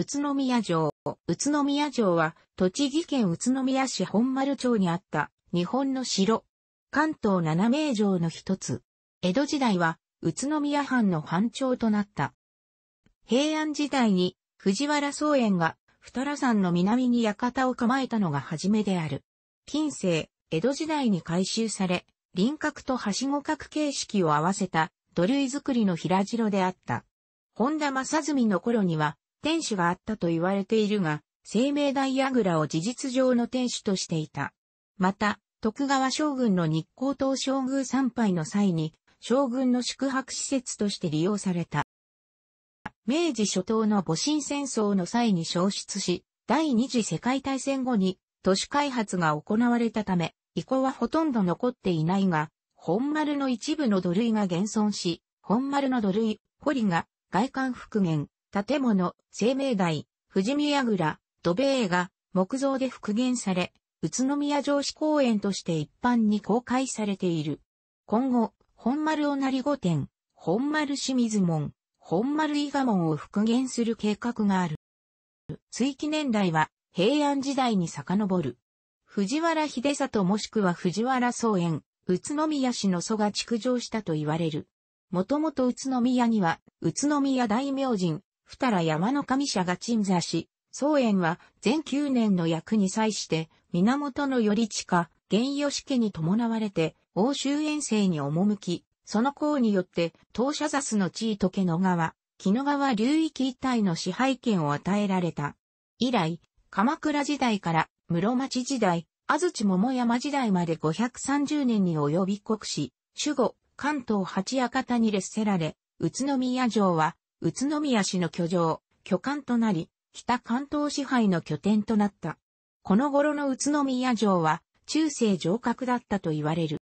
宇都宮城。宇都宮城は、栃木県宇都宮市本丸町にあった日本の城。関東七名城の一つ。江戸時代は、宇都宮藩の藩庁となった。平安時代に、藤原宗園が、二良山の南に館を構えたのが初めである。近世、江戸時代に改修され、輪郭と梯子角形式を合わせた土塁造りの平城であった。本田正澄の頃には、天守があったと言われているが、生命大ラを事実上の天守としていた。また、徳川将軍の日光東将軍参拝の際に、将軍の宿泊施設として利用された。明治初頭の戊辰戦争の際に消失し、第二次世界大戦後に都市開発が行われたため、遺構はほとんど残っていないが、本丸の一部の土塁が現存し、本丸の土塁、堀が外観復元、建物、生命台、富士宮倉、土塀が木造で復元され、宇都宮城址公園として一般に公開されている。今後、本丸おなり御殿、本丸清水門、本丸伊賀門を復元する計画がある。追記年代は平安時代に遡る。藤原秀里もしくは藤原宗園、宇都宮氏の祖が築城したと言われる。もともと宇都宮には、宇都宮大明神、二ら山の神社が鎮座し、宗園は全9年の役に際して、源頼親、源義家に伴われて、欧州遠征に赴き、その功によって、当社座すの地位と毛野川、木野川流域一帯の支配権を与えられた。以来、鎌倉時代から室町時代、安土桃山時代まで530年に及び国し、守護、関東八館に列せられ、宇都宮城は宇都宮市の居城、居館となり、北関東支配の拠点となった。この頃の宇都宮城は、中世城郭だったと言われる。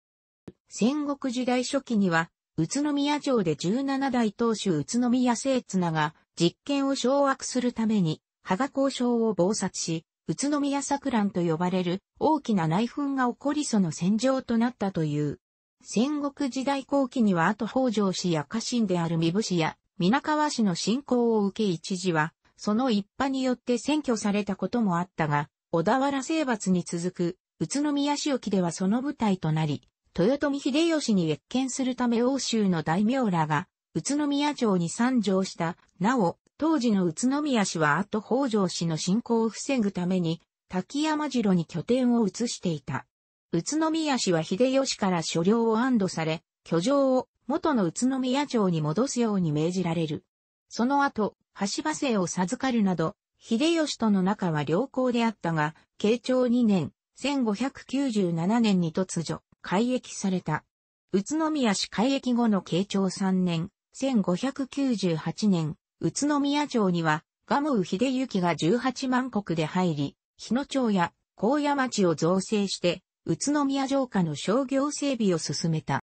戦国時代初期には、宇都宮城で17代当主宇都宮聖綱が、実権を掌握するために、羽賀交渉を謀殺し、宇都宮作乱と呼ばれる大きな内紛が起こりその戦場となったという。戦国時代後期には後北条氏や家臣である三部氏や皆川氏の信仰を受け一時は、その一派によって占拠されたこともあったが、小田原征伐に続く、宇都宮市沖ではその舞台となり、豊臣秀吉に越見するため欧州の大名らが、宇都宮城に参上した。なお、当時の宇都宮市は後北条氏の侵攻を防ぐために、滝山城に拠点を移していた。宇都宮市は秀吉から所領を安堵され、居城を元の宇都宮城に戻すように命じられる。その後、橋場生を授かるなど、秀吉との仲は良好であったが、慶長2年、1597年に突如、改役された。宇都宮市改役後の慶長3年、1598年、宇都宮城には、ガムウ秀行が18万国で入り、日野町や高野町を造成して、宇都宮城下の商業整備を進めた。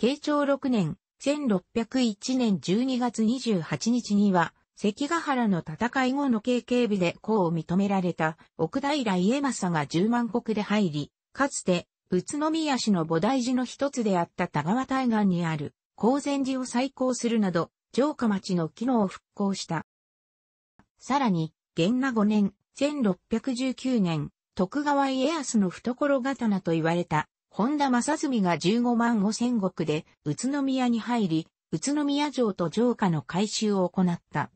慶長6年、1601年12月28日には、関ヶ原の戦い後の経験部で功を認められた奥平家政が10万国で入り、かつて、宇都宮市の菩提寺の一つであった田川対岸にある高禅寺を再興するなど、城下町の機能を復興した。さらに、元那5年、1619年、徳川家康の懐刀と言われた本田正純が15万5千石で宇都宮に入り、宇都宮城と城下の改修を行った。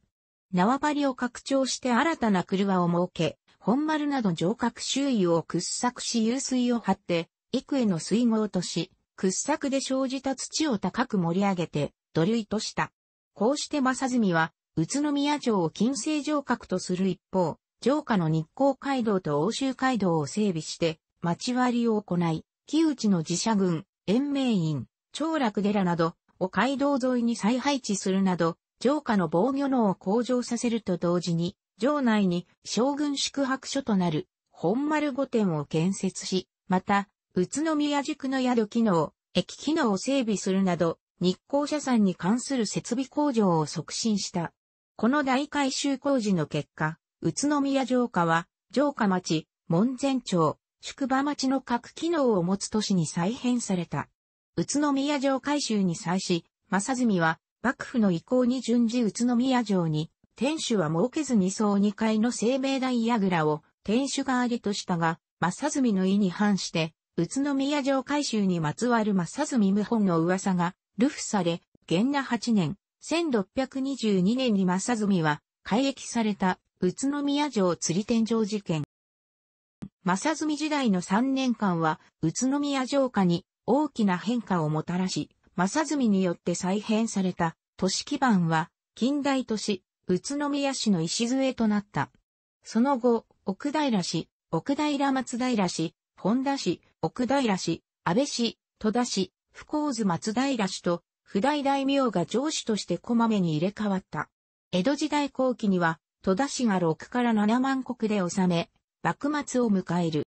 縄張りを拡張して新たな車を設け、本丸など城郭周囲を掘削し湧水を張って、幾重の水郷とし、掘削で生じた土を高く盛り上げて、土塁とした。こうして正純は、宇都宮城を近世城郭とする一方、城下の日光街道と欧州街道を整備して、町割りを行い、木内の自社軍、延命院、長楽寺など、を街道沿いに再配置するなど、城下の防御能を向上させると同時に、城内に将軍宿泊所となる本丸御殿を建設し、また、宇都宮宿の宿機能、駅機能を整備するなど、日光社産に関する設備工場を促進した。この大改修工事の結果、宇都宮城下は、城下町、門前町、宿場町の各機能を持つ都市に再編された。宇都宮城改修に際し、正純は、幕府の意向に準じ宇都宮城に、天守は設けずに総2階の生命大倉を天守代わりとしたが、正純の意に反して、宇都宮城改修にまつわる正純謀反の噂が、流布され、元那8年、1622年に正純は、改役された、宇都宮城釣り天井事件、正純時代の3年間は、宇都宮城下に大きな変化をもたらし、正純によって再編された都市基盤は、近代都市、宇都宮市の礎となった。その後、奥平市、奥平松平市、本田市、奥平市、安倍市、戸田市、福津松平市と、普代大名が上司としてこまめに入れ替わった。江戸時代後期には、戸田市が6から7万国で治め、幕末を迎える。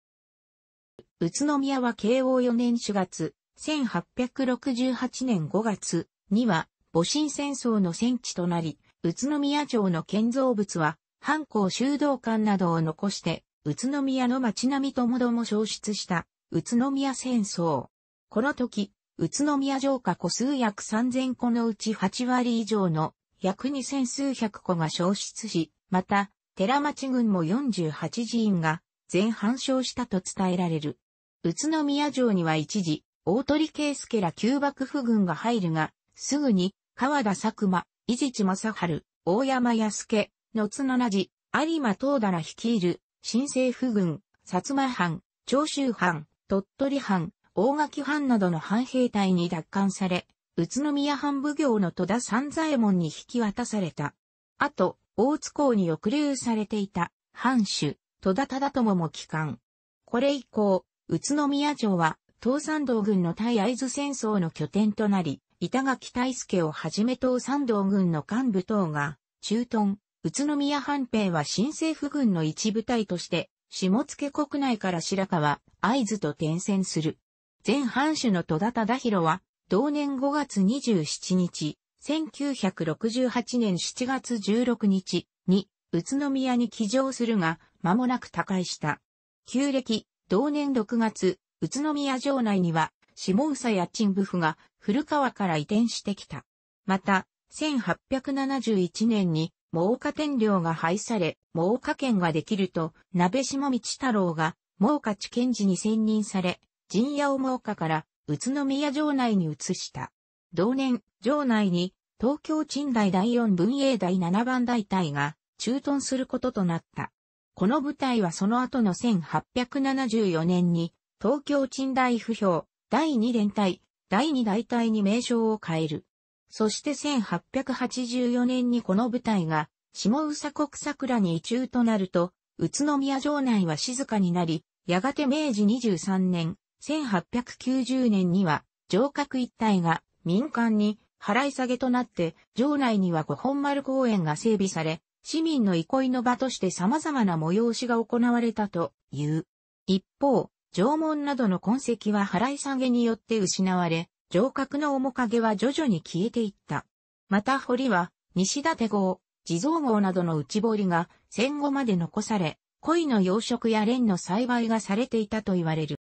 宇都宮は慶応4年4月、1868年5月には、戊辰戦争の戦地となり、宇都宮城の建造物は、藩校修道館などを残して、宇都宮の町並みともども消失した、宇都宮戦争。この時、宇都宮城下個数約3000個のうち8割以上の約2000数百個が消失し、また、寺町軍も48寺院が全半焼したと伝えられる。宇都宮城には一時、大鳥圭介ら旧幕府軍が入るが、すぐに、川田佐久間、伊地知正春、大山康介、野津七次、有馬東田ら率いる、新政府軍、薩摩藩、長州藩、鳥取藩、大垣藩などの藩兵隊に奪還され、宇都宮藩奉行の戸田三左衛門に引き渡された。あと、大津港に抑留されていた、藩主、戸田忠友も帰還。これ以降、宇都宮城は、東山道軍の対会津戦争の拠点となり、板垣大助をはじめ東山道軍の幹部等が、駐屯、宇都宮藩兵は新政府軍の一部隊として、下野国内から白川、会津と転戦する。前藩主の戸田忠宏は、同年5月27日、1968年7月16日に宇都宮に帰城するが、間もなく他界した。旧暦、同年6月、宇都宮城内には、下総や陳部府が古川から移転してきた。また、1871年に、猛火天領が廃され、猛火県ができると、鍋島道太郎が、猛火地検事に選任され、陣屋を猛火から宇都宮城内に移した。同年、城内に東京賃代第四分営第七番大隊が駐屯することとなった。この部隊はその後の1874年に東京賃代不評第二連隊第二大隊に名称を変える。そして1884年にこの部隊が下宇佐国桜に移中となると、宇都宮城内は静かになり、やがて明治23年、1890年には城郭一帯が民間に払い下げとなって、城内には五本丸公園が整備され、市民の憩いの場として様々な催しが行われたという。一方、縄文などの痕跡は払い下げによって失われ、城郭の面影は徐々に消えていった。また堀は、西立号、地蔵号などの内堀が戦後まで残され、鯉の養殖や蓮の栽培がされていたと言われる。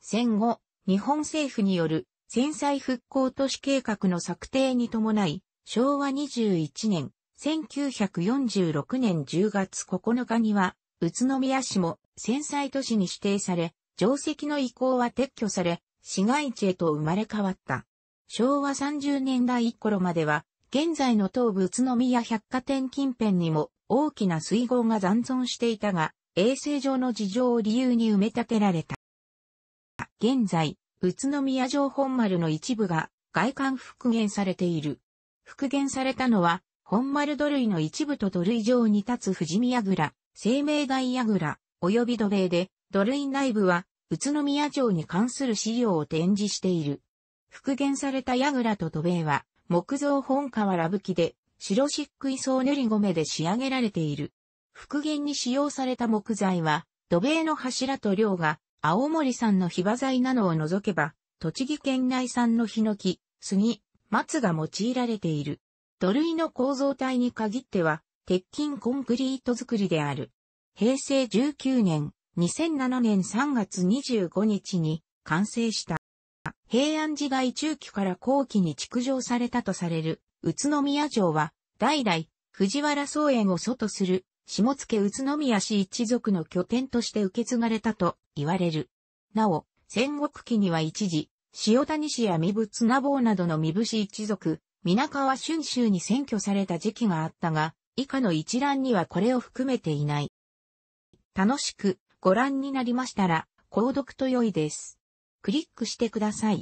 戦後、日本政府による戦災復興都市計画の策定に伴い、昭和21年、1946年10月9日には、宇都宮市も戦災都市に指定され、定石の移行は撤去され、市街地へと生まれ変わった。昭和30年代頃までは、現在の東部宇都宮百貨店近辺にも大きな水郷が残存していたが、衛生上の事情を理由に埋め立てられた。現在、宇都宮城本丸の一部が外観復元されている。復元されたのは、本丸土塁の一部と土塁上に立つ富士宮倉、生命大櫓、及び土塀で、土塁内部は、宇都宮城に関する資料を展示している。復元された櫓と土塀は、木造本瓦武きで、白漆喰層塗り米で仕上げられている。復元に使用された木材は、土塀の柱と量が青森産のヒバ材などを除けば、栃木県内産のヒノキ、杉、松が用いられている。土塁の構造体に限っては、鉄筋コンクリート作りである。平成19年、2007年3月25日に完成した。平安時代中期から後期に築城されたとされる宇都宮城は、代々藤原宗園を祖とする下野宇都宮氏一族の拠点として受け継がれたと言われる。なお、戦国期には一時、塩谷氏や三仏綱坊などの三伏一族、皆川春秋に占拠された時期があったが、以下の一覧にはこれを含めていない。楽しくご覧になりましたら、購読と良いです。クリックしてください。